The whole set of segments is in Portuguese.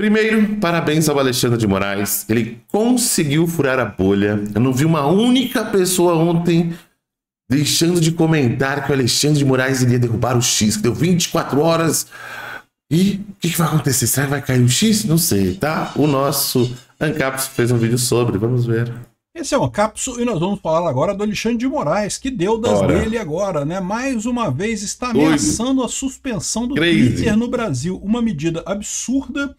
Primeiro, parabéns ao Alexandre de Moraes. Ele conseguiu furar a bolha. Eu não vi uma única pessoa ontem deixando de comentar que o Alexandre de Moraes iria derrubar o X, que deu 24 horas. E o que, que, vai acontecer? Será que vai cair o X? Não sei, tá? O nosso Ancaps fez um vídeo sobre, vamos ver. Esse é o Capso e nós vamos falar agora do Alexandre de Moraes, que deu das Ora. dele agora, né? Mais uma vez está ameaçando a suspensão do Crazy. Twitter no Brasil. Uma medida absurda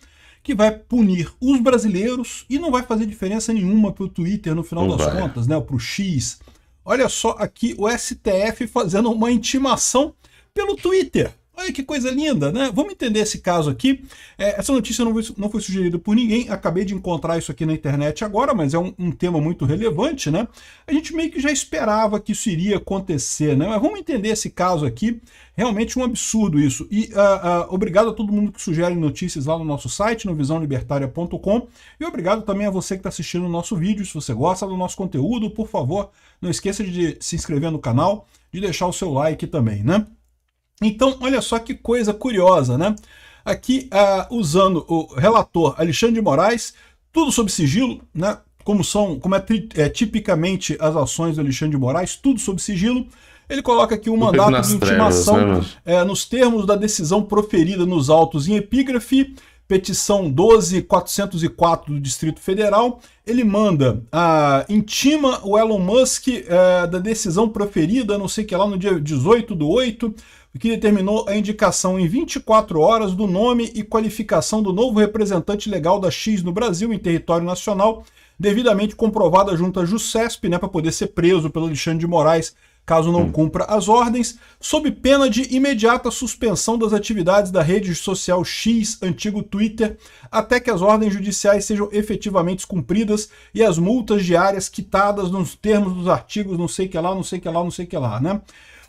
que vai punir os brasileiros e não vai fazer diferença nenhuma para o Twitter no final não das vai. contas, né? Para o X. Olha só aqui o STF fazendo uma intimação pelo Twitter. Olha que coisa linda, né? Vamos entender esse caso aqui. É, essa notícia não foi, não foi sugerida por ninguém, acabei de encontrar isso aqui na internet agora, mas é um, um, tema muito relevante, né? A gente meio que já esperava que isso iria acontecer, né? Mas vamos entender esse caso aqui. Realmente um absurdo isso. E uh, uh, obrigado a todo mundo que sugere notícias lá no nosso site, no visãolibertária.com. E obrigado também a você que está assistindo o nosso vídeo. Se você gosta do nosso conteúdo, por favor, não esqueça de se inscrever no canal, de deixar o seu like também, né? Então, olha só que coisa curiosa, né? Aqui, uh, usando o relator Alexandre de Moraes, tudo sob sigilo, né? Como, são, como é, é tipicamente as ações do Alexandre de Moraes, tudo sob sigilo. Ele coloca aqui um mandato de intimação trevas, né, é, nos termos da decisão proferida nos autos em epígrafe, petição 12404 do Distrito Federal. Ele manda, ah, intima o Elon Musk ah, da decisão proferida, não sei que lá, no dia 18 do 8 o que determinou a indicação em 24 horas do nome e qualificação do novo representante legal da X no Brasil, em território nacional, devidamente comprovada junto à JUCESP, né, para poder ser preso pelo Alexandre de Moraes caso não hum. cumpra as ordens, sob pena de imediata suspensão das atividades da rede social X, antigo Twitter, até que as ordens judiciais sejam efetivamente cumpridas e as multas diárias quitadas nos termos dos artigos não sei que lá, não sei que lá, não sei que lá, né?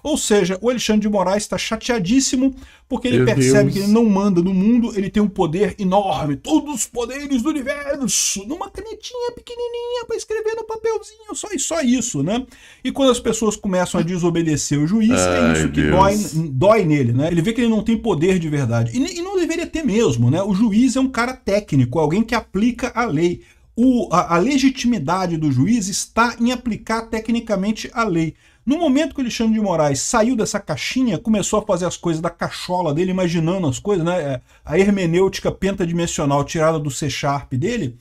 Ou seja, o Alexandre de Moraes está chateadíssimo porque ele Meu percebe Deus. que ele não manda no mundo, ele tem um poder enorme, todos os poderes do universo, numa canetinha pequenininha para escrever no papelzinho, só, só isso, né? E quando as pessoas começam a desobedecer o juiz, é Ai, é isso que dói, dói, nele, né? Ele vê que ele não tem poder de verdade. E, e não deveria ter mesmo, né? O juiz é um cara técnico, alguém que aplica a lei. O, a, a, legitimidade do juiz está em aplicar tecnicamente a lei. No momento que o Alexandre de Moraes saiu dessa caixinha, começou a fazer as coisas da cachola dele, imaginando as coisas, né? É, a hermenêutica pentadimensional tirada do C Sharp dele,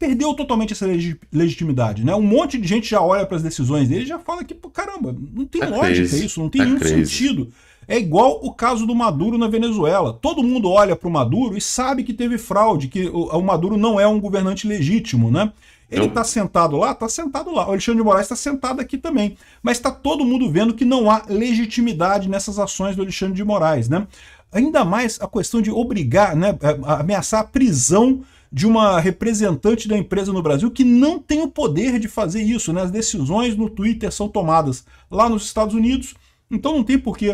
perdeu totalmente essa legi legitimidade. Né? Um monte de gente já olha para as decisões dele e já fala que, caramba, não tem é lógica isso, não tem é nenhum sentido. É igual o caso do Maduro na Venezuela. Todo mundo olha para o Maduro e sabe que teve fraude, que o Maduro não é um governante legítimo, né? Ele está sentado lá, está sentado lá. O Alexandre de Moraes está sentado aqui também. Mas está todo mundo vendo que não há legitimidade nessas ações do Alexandre de Moraes, né? Ainda mais a questão de obrigar, né, ameaçar a prisão de uma representante da empresa no Brasil que não tem o poder de fazer isso, né? As decisões no Twitter são tomadas lá nos Estados Unidos, então não tem por uh,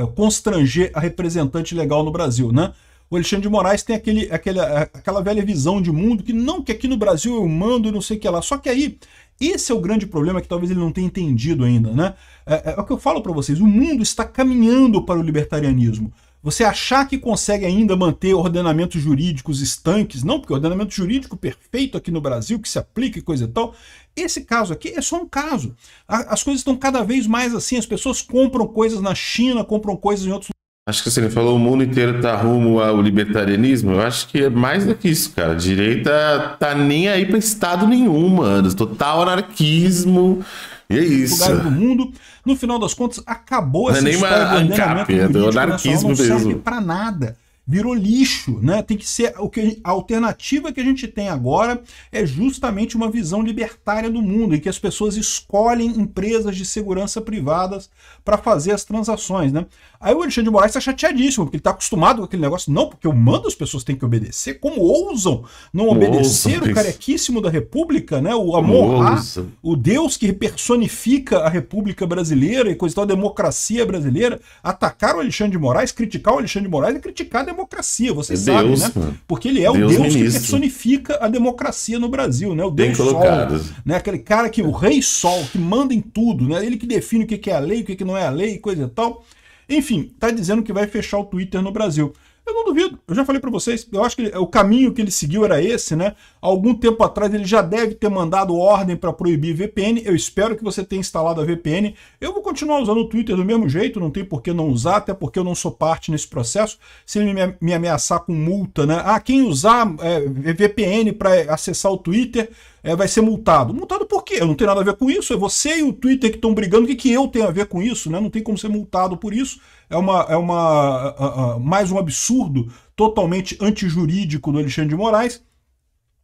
uh, uh, constranger a representante legal no Brasil, né? o Alexandre de Moraes tem aquele, aquele, é, aquela velha visão de mundo que não, que aqui no Brasil eu mando e não sei o que lá. Só que aí, esse é o grande problema que talvez ele não tenha entendido ainda, né? É, é, é o que eu falo para vocês, o mundo está caminhando para o libertarianismo. Você achar que consegue ainda manter ordenamentos jurídicos estanques, não, porque ordenamento jurídico perfeito aqui no Brasil, que se aplica e coisa e tal, esse caso aqui é só um caso. As coisas estão cada vez mais assim, as pessoas compram coisas na China, compram coisas em outros Acho que você assim, ele falou o mundo inteiro tá rumo ao libertarianismo. Eu acho que é mais do que isso, cara. A direita tá nem aí para estado nenhum, mano. Total anarquismo. E é isso. Lugar do mundo. No final das contas, acabou não é essa é nem história uma do é anarquismo não serve para nada virou lixo, né? Tem que ser o que a alternativa que a gente tem agora é justamente uma visão libertária do mundo em que as pessoas escolhem empresas de segurança privadas para fazer as transações, né? Aí o Alexandre de Moraes está chateadíssimo porque ele está acostumado com aquele negócio, não, porque eu mando as pessoas têm que obedecer, como ousam não obedecer o carequíssimo da República, né? O amor, o Deus que personifica a República brasileira e coisa tal, a democracia brasileira, atacar o Alexandre de Moraes, criticar o Alexandre de Moraes e criticar a democracia, você sabem é sabe, né? Porque ele é Deus o Deus ministro. que personifica a democracia no Brasil, né? O Deus Bem Sol, colocado. né? Aquele cara que o rei Sol que manda em tudo, né? Ele que define o que é a lei, o que não é a lei, coisa e tal. Enfim, tá dizendo que vai fechar o Twitter no Brasil. Eu não duvido. Eu já falei para vocês, eu acho que ele, o caminho que ele seguiu era esse, né? Algum tempo atrás ele já deve ter mandado ordem para proibir VPN. Eu espero que você tenha instalado a VPN. Eu vou continuar usando o Twitter do mesmo jeito, não tem por que não usar, até porque eu não sou parte nesse processo. Se ele me, me ameaçar com multa, né? Ah, quem usar é, VPN para acessar o Twitter, é, vai ser multado. Multado por quê? Eu não tenho nada a ver com isso, é você e o Twitter que estão brigando, o que, que eu tenho a ver com isso? Né? Não tem como ser multado por isso. É, uma, é uma, a, a, mais um absurdo totalmente antijurídico do Alexandre de Moraes.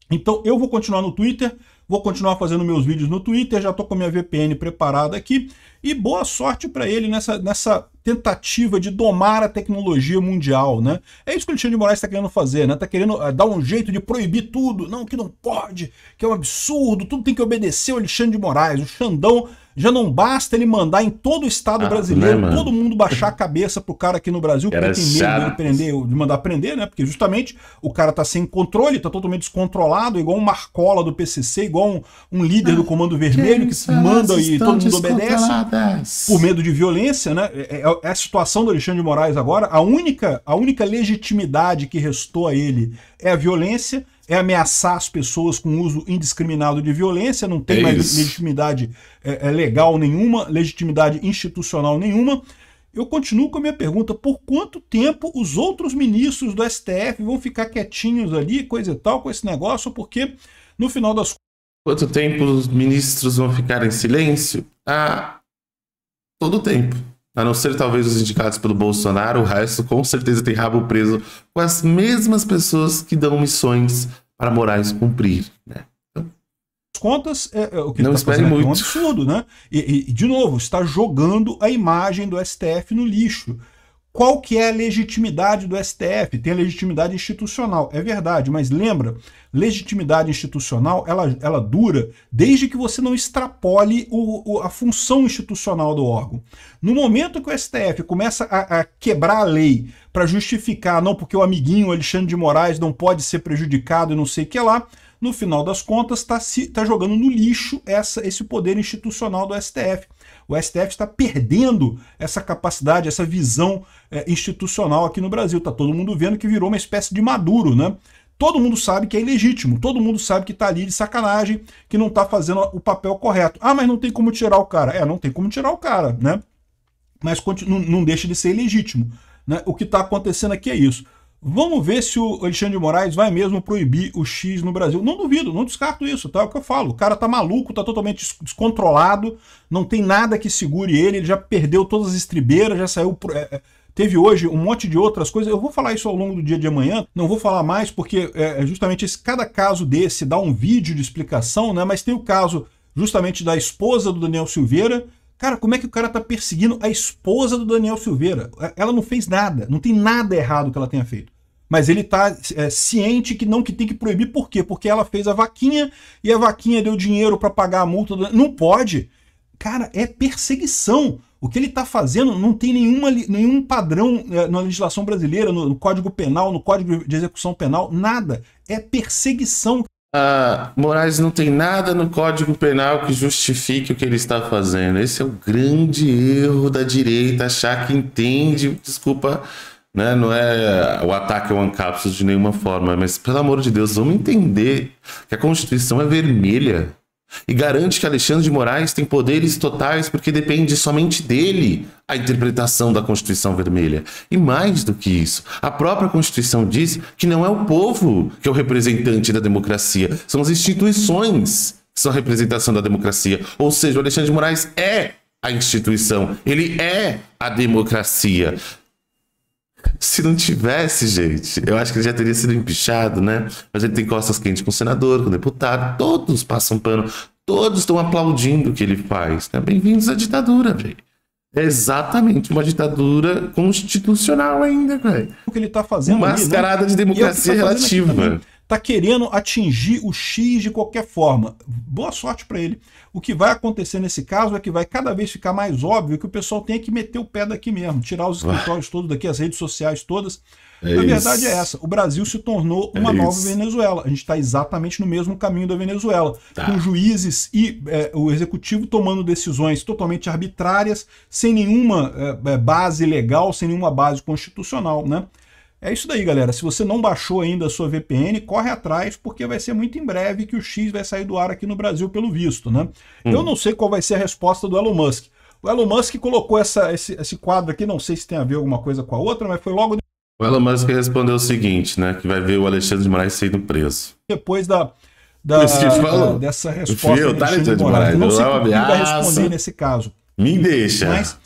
Então eu vou continuar no Twitter, vou continuar fazendo meus vídeos no Twitter, já estou com a minha VPN preparada aqui. E boa sorte para ele nessa, nessa tentativa de domar a tecnologia mundial, né? É isso que o Alexandre de Moraes está querendo fazer, né? Está querendo eh, dar um jeito de proibir tudo, não, que não pode, que é um absurdo, tudo tem que obedecer o Alexandre de Moraes. O Xandão já não basta ele mandar em todo o estado ah, brasileiro, né, todo mundo baixar a cabeça pro cara aqui no Brasil, porque tem medo de prender, de mandar prender, né? Porque justamente o cara tá sem controle, tá totalmente descontrolado, igual um Marcola do PCC, igual um, um líder do Comando Vermelho que, que manda e todo mundo obedece por medo de violência, né? É, é, é a situação do Alexandre de Moraes agora. A única, a única legitimidade que restou a ele é a violência é ameaçar as pessoas com uso indiscriminado de violência, não tem é mais legitimidade é, é, legal nenhuma, legitimidade institucional nenhuma. Eu continuo com a minha pergunta: por quanto tempo os outros ministros do STF vão ficar quietinhos ali, coisa e tal, com esse negócio? Porque, no final das Quanto tempo os ministros vão ficar em silêncio? Ah, todo tempo. A não ser talvez os indicados pelo Bolsonaro, o resto com certeza tem rabo preso com as mesmas pessoas que dão missões para Moraes cumprir, né? Então, contas, é, é, o que não tá espere muito. é um absurdo, né? E, e, de novo, está jogando a imagem do STF no lixo. Qual que é a legitimidade do STF? Tem a legitimidade institucional, é verdade, mas lembra, legitimidade institucional, ela, ela dura desde que você não extrapole o, o, a função institucional do órgão. No momento que o STF começa a, a quebrar a lei para justificar, não, porque o amiguinho Alexandre de Moraes não pode ser prejudicado e não sei o que lá, no final das contas, está tá jogando no lixo essa, esse poder institucional do STF. O STF está perdendo essa capacidade, essa visão é, institucional aqui no Brasil. Está todo mundo vendo que virou uma espécie de maduro, né? Todo mundo sabe que é ilegítimo, todo mundo sabe que está ali de sacanagem, que não está fazendo o papel correto. Ah, mas não tem como tirar o cara. É, não tem como tirar o cara, né? Mas não, não deixa de ser ilegítimo. Né? O que está acontecendo aqui é isso. Vamos ver se o Alexandre de Moraes vai mesmo proibir o X no Brasil. Não duvido, não descarto isso, tá? É o que eu falo. O cara tá maluco, tá totalmente descontrolado, não tem nada que segure ele, ele já perdeu todas as estribeiras, já saiu. É, é, teve hoje um monte de outras coisas. Eu vou falar isso ao longo do dia de amanhã, não vou falar mais, porque é, é, justamente esse, cada caso desse dá um vídeo de explicação, né? Mas tem o caso justamente da esposa do Daniel Silveira, Cara, como é que o cara tá perseguindo a esposa do Daniel Silveira? Ela não fez nada, não tem nada errado que ela tenha feito mas ele está é, ciente que não que tem que proibir, por quê? Porque ela fez a vaquinha e a vaquinha deu dinheiro para pagar a multa. Do... Não pode. Cara, é perseguição. O que ele está fazendo não tem nenhuma, nenhum padrão é, na legislação brasileira, no, no, Código Penal, no Código de Execução Penal, nada. É perseguição. Ah, Moraes não tem nada no Código Penal que justifique o que ele está fazendo. Esse é o grande erro da direita, achar que entende, desculpa né? Não é o ataque ao ANCAPS de nenhuma forma, mas pelo amor de Deus, vamos entender que a Constituição é vermelha e garante que Alexandre de Moraes tem poderes totais porque depende somente dele a interpretação da Constituição Vermelha. E mais do que isso, a própria Constituição diz que não é o povo que é o representante da democracia, são as instituições que são a representação da democracia. Ou seja, o Alexandre de Moraes é a instituição, ele é a democracia. Se não tivesse, gente, eu acho que ele já teria sido empichado, né? Mas ele tem costas quentes com o senador, com o deputado, todos passam pano, todos estão aplaudindo o que ele faz. Né? Bem-vindos à ditadura, velho. É exatamente uma ditadura constitucional ainda, velho. O que ele tá fazendo? Mascarada ali, né? de é tá democracia tá relativa está querendo atingir o X de qualquer forma. Boa sorte para ele. O que vai acontecer nesse caso é que vai cada vez ficar mais óbvio que o pessoal tem que meter o pé daqui mesmo, tirar os ah. escritórios todos daqui, as redes sociais todas. É a verdade isso. é essa. O Brasil se tornou uma é nova isso. Venezuela. A gente está exatamente no mesmo caminho da Venezuela, tá. com juízes e é, o executivo tomando decisões totalmente arbitrárias, sem nenhuma é, é, base legal, sem nenhuma base constitucional, né? É isso daí, galera. Se você não baixou ainda a sua VPN, corre atrás, porque vai ser muito em breve que o X vai sair do ar aqui no Brasil, pelo visto, né? Hum. Eu não sei qual vai ser a resposta do Elon Musk. O Elon Musk colocou essa, esse, esse quadro aqui, não sei se tem a ver alguma coisa com a outra, mas foi logo. O Elon Musk respondeu o seguinte, né? Que vai ver o Alexandre de Moraes sendo preso. Depois da, da, da dessa resposta. de tá Alexandre de Moraes. Moraes. Não é sei como vai responder nesse caso. Me deixa. Mas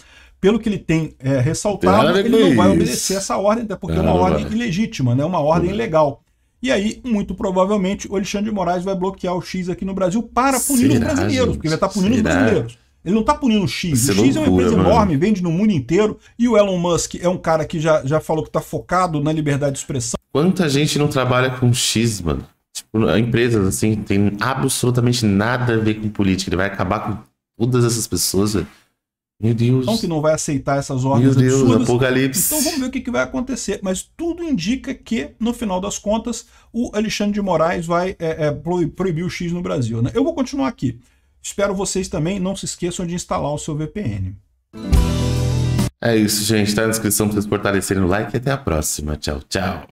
pelo que ele tem é, ressaltado, ele não vai obedecer essa ordem, até porque é uma ordem ilegítima, né? uma ordem ilegal. E aí, muito provavelmente, o Alexandre de Moraes vai bloquear o X aqui no Brasil para punir Será, os brasileiros, gente? porque ele vai estar tá punindo Será? os brasileiros. Ele não está punindo o X. o X é uma empresa mano. enorme, vende no mundo inteiro. E o Elon Musk é um cara que já, já falou que está focado na liberdade de expressão. Quanta gente não trabalha com X, mano? Tipo, empresas assim, tem absolutamente nada a ver com política. Ele vai acabar com todas essas pessoas, velho. Meu Deus. Então que não vai aceitar essas ordens Meu Deus, absurdas. Apocalipse. Então vamos ver o que, que, vai acontecer. Mas tudo indica que, no final das contas, o Alexandre de Moraes vai é, é, proibir o X no Brasil. Né? Eu vou continuar aqui. Espero vocês também. Não se esqueçam de instalar o seu VPN. É isso, gente. Está na descrição para vocês fortalecerem o like e até a próxima. Tchau, tchau.